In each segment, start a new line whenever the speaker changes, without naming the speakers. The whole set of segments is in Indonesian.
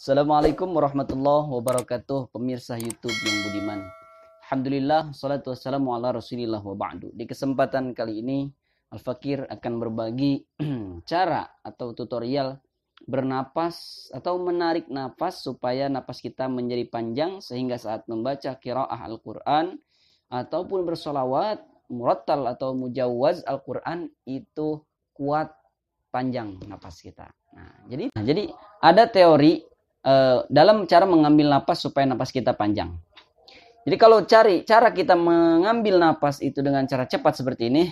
Assalamualaikum warahmatullahi wabarakatuh Pemirsa Youtube yang budiman Alhamdulillah Salatu wassalamu ala rasulillah wa ba'du Di kesempatan kali ini Al-Fakir akan berbagi cara atau tutorial bernapas atau menarik napas supaya napas kita menjadi panjang sehingga saat membaca kiraah Al-Quran ataupun bersolawat murattal atau mujawaz Al-Quran itu kuat panjang napas kita. Nah, jadi nah, jadi ada teori uh, dalam cara mengambil napas supaya napas kita panjang. Jadi kalau cari cara kita mengambil napas itu dengan cara cepat seperti ini,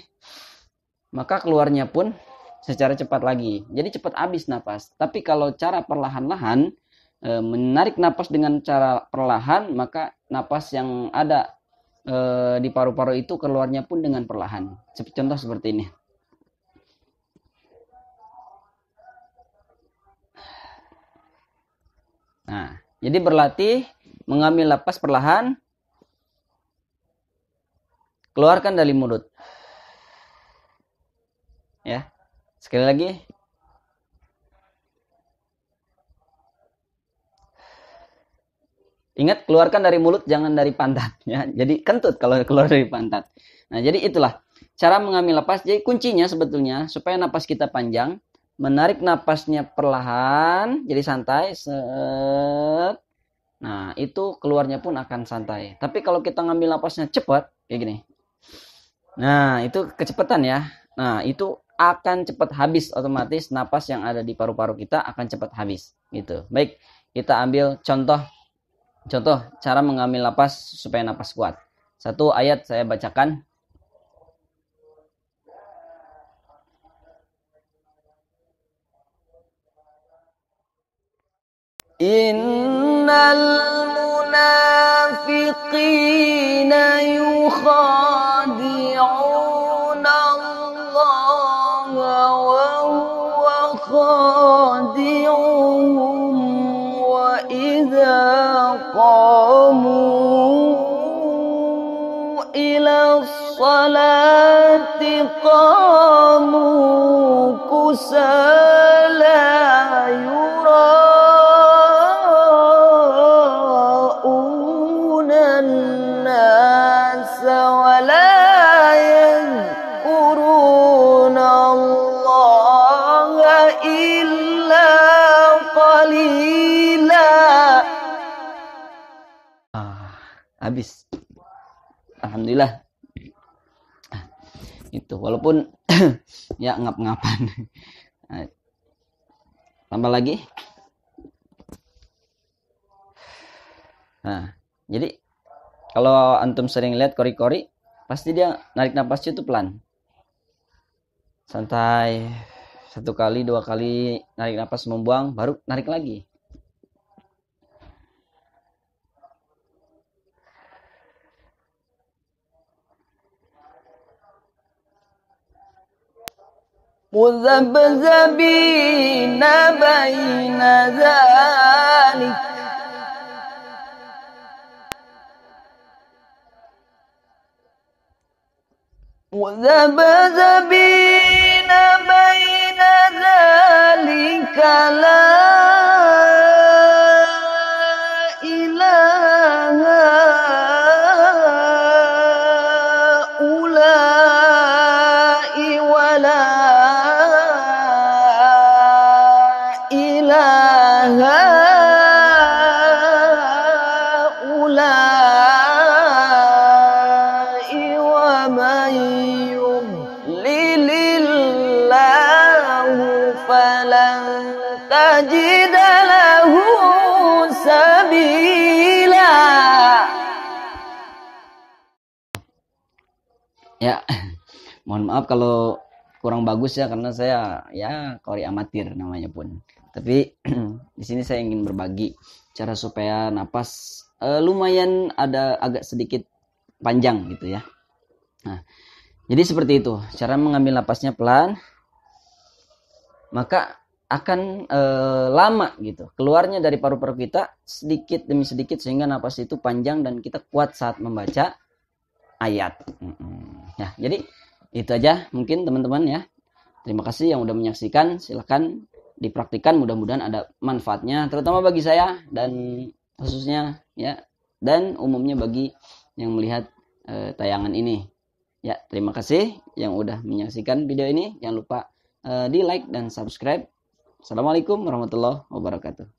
maka keluarnya pun secara cepat lagi. Jadi cepat habis napas. Tapi kalau cara perlahan-lahan eh, menarik napas dengan cara perlahan, maka napas yang ada eh, di paru-paru itu keluarnya pun dengan perlahan. Contoh seperti ini. Nah, jadi berlatih mengambil lapas perlahan, keluarkan dari mulut. Ya, sekali lagi. Ingat keluarkan dari mulut jangan dari pantat ya. Jadi kentut kalau keluar dari pantat. Nah, jadi itulah cara mengambil lepas. Jadi kuncinya sebetulnya supaya napas kita panjang menarik napasnya perlahan, jadi santai. Set. Nah, itu keluarnya pun akan santai. Tapi kalau kita ngambil napasnya cepat, kayak gini. Nah, itu kecepatan ya. Nah, itu akan cepat habis otomatis napas yang ada di paru-paru kita akan cepat habis gitu. Baik, kita ambil contoh contoh cara mengambil napas supaya napas kuat. Satu ayat saya bacakan
إن المنافقين يخادعون الله وهو خادعهم وإذا قاموا إلى الصلاة قاموا كسالى يرى
ah habis alhamdulillah ah, itu walaupun ya ngap-ngapan ah, tambah lagi nah jadi kalau antum sering lihat kori-kori pasti dia narik napasnya itu pelan santai satu kali dua kali narik napas membuang baru narik lagi
مذبذبين بين ذلك مذبذبين هؤلاء ومن يضلل الله فلن تجد له سبيلا
Ya, mohon maaf kalau kurang bagus ya karena saya ya kori amatir namanya pun tapi di sini saya ingin berbagi cara supaya napas eh, lumayan ada agak sedikit panjang gitu ya nah jadi seperti itu cara mengambil napasnya pelan maka akan e, lama gitu keluarnya dari paru-paru kita sedikit demi sedikit sehingga napas itu panjang dan kita kuat saat membaca ayat. Mm -mm. Ya, jadi itu aja mungkin teman-teman ya. Terima kasih yang udah menyaksikan. Silahkan dipraktikan Mudah-mudahan ada manfaatnya, terutama bagi saya dan khususnya ya dan umumnya bagi yang melihat e, tayangan ini. Ya, terima kasih yang udah menyaksikan video ini. Jangan lupa e, eh, di like dan subscribe. Assalamualaikum warahmatullahi wabarakatuh.